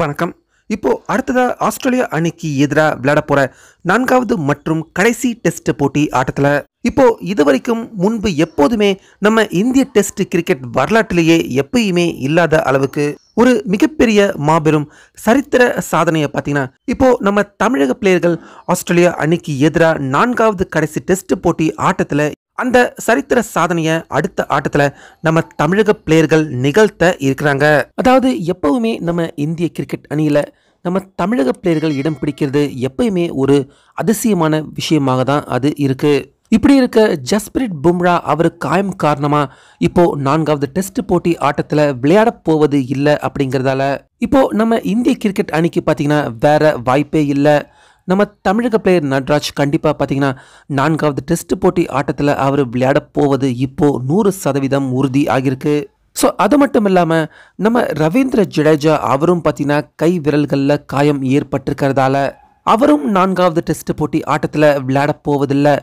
வணக்கம் இப்போது அடுத்ததாக ஆஸ்திரேலியா அணிக்கு எதிராக விளையாட போகிற நான்காவது மற்றும் கடைசி டெஸ்ட் போட்டி ஆட்டத்தில் இப்போது இது வரைக்கும் முன்பு எப்போதுமே நம்ம இந்திய டெஸ்ட் கிரிக்கெட் வரலாற்றிலேயே எப்பயுமே இல்லாத அளவுக்கு ஒரு மிகப்பெரிய மாபெரும் சரித்திர சாதனையை பார்த்தீங்கன்னா இப்போது நம்ம தமிழக பிளேயர்கள் ஆஸ்திரேலியா அணிக்கு எதிராக நான்காவது கடைசி டெஸ்ட் போட்டி ஆட்டத்தில் அந்த சரித்திர சாதனையை அடுத்த ஆட்டத்தில் நம்ம தமிழக பிளேயர்கள் நிகழ்த்த இருக்கிறாங்க அதாவது எப்பவுமே நம்ம இந்திய கிரிக்கெட் அணியில் நம்ம தமிழக பிளேயர்கள் இடம் பிடிக்கிறது எப்பயுமே ஒரு அதிசயமான விஷயமாக தான் அது இருக்குது இப்படி இருக்க ஜஸ்பிரிட் பும்ரா அவர் காயம் காரணமாக இப்போது நான்காவது டெஸ்ட் போட்டி ஆட்டத்தில் விளையாட போவது இல்லை அப்படிங்கிறதால இப்போது நம்ம இந்திய கிரிக்கெட் அணிக்கு பார்த்தீங்கன்னா வேற வாய்ப்பே இல்லை நம்ம தமிழக பிளேயர் நட்ராஜ் கண்டிப்பாக பார்த்தீங்கன்னா நான்காவது டெஸ்ட் போட்டி ஆட்டத்தில் அவர் விளையாட போவது இப்போது நூறு சதவீதம் உறுதி ஆகியிருக்கு ஸோ அது மட்டும் இல்லாமல் நம்ம ரவீந்திர ஜடேஜா அவரும் பார்த்தீங்கன்னா கை விரல்களில் காயம் ஏற்பட்டிருக்கிறதால அவரும் நான்காவது டெஸ்ட் போட்டி ஆட்டத்தில் விளையாட போவதில்லை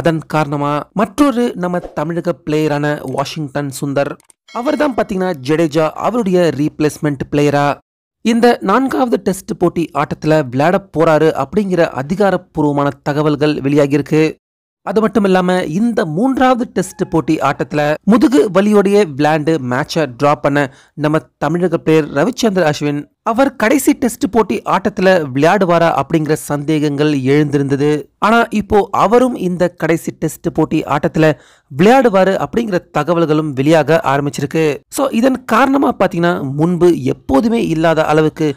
அதன் காரணமாக மற்றொரு நம்ம தமிழக பிளேயரான வாஷிங்டன் சுந்தர் அவர் தான் பார்த்தீங்கன்னா ஜடேஜா அவருடைய ரீப்ளேஸ்மெண்ட் பிளேயரா இந்த நான்காவது டெஸ்ட் போட்டி ஆட்டத்தில் விளையாட போறாரு அப்படிங்கிற அதிகாரப்பூர்வமான தகவல்கள் வெளியாகியிருக்கு அது மட்டும் இல்லாம இந்த மூன்றாவது டெஸ்ட் போட்டி ஆட்டத்துல முதுகு வலியோடைய விளையாண்டு மேட்சை டிரா பண்ண நம்ம தமிழக பிளேயர் ரவிச்சந்திர அஸ்வின் அவர் கடைசி டெஸ்ட் போட்டி ஆட்டத்துல விளையாடுவாரா அப்படிங்கிற சந்தேகங்கள் எழுந்திருந்தது ஆனா இப்போ அவரும் இந்த கடைசி டெஸ்ட் போட்டி ஆட்டத்துல விளையாடுவாரு அப்படிங்கிற தகவல்களும் வெளியாக ஆரம்பிச்சிருக்கு ஸோ இதன் காரணமா பாத்தீங்கன்னா முன்பு எப்போதுமே இல்லாத அளவுக்கு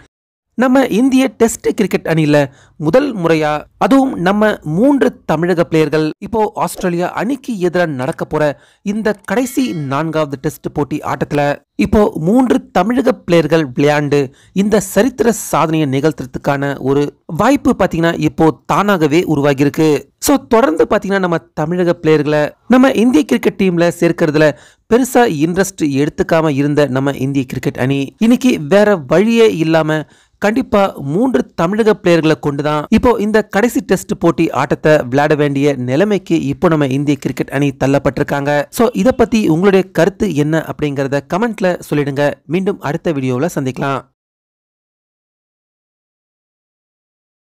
நம்ம இந்திய டெஸ்ட் கிரிக்கெட் அணியில முதல் முறையா அதுவும் நம்ம மூன்று தமிழக பிளேயர்கள் இப்போ ஆஸ்திரேலியா அணிக்கு எதிராக நடக்க போற இந்த கடைசி நான்காவது டெஸ்ட் போட்டி ஆட்டத்துல இப்போ மூன்று தமிழக பிளேயர்கள் விளையாண்டு இந்த சரித்திர சாதனையை நிகழ்த்துறதுக்கான ஒரு வாய்ப்பு பார்த்தீங்கன்னா இப்போ தானாகவே உருவாகியிருக்கு ஸோ தொடர்ந்து பார்த்தீங்கன்னா நம்ம தமிழக பிளேயர்களை நம்ம இந்திய கிரிக்கெட் டீம்ல சேர்க்கறதுல பெருசா இன்ட்ரெஸ்ட் எடுத்துக்காம இருந்த நம்ம இந்திய கிரிக்கெட் அணி இன்னைக்கு வேற வழியே இல்லாம கண்டிப்பா மூன்று தமிழக பிளேயர்களை கொண்டு தான் இப்போ இந்த கடைசி டெஸ்ட் போட்டி ஆட்டத்தை விளையாட வேண்டிய நிலைமைக்கு இப்போ நம்ம இந்திய கிரிக்கெட் அணி தள்ளப்பட்டிருக்காங்க ஸோ இதை பத்தி உங்களுடைய கருத்து என்ன அப்படிங்கிறத கமெண்ட்ல சொல்லிடுங்க மீண்டும் அடுத்த வீடியோவில் சந்திக்கலாம்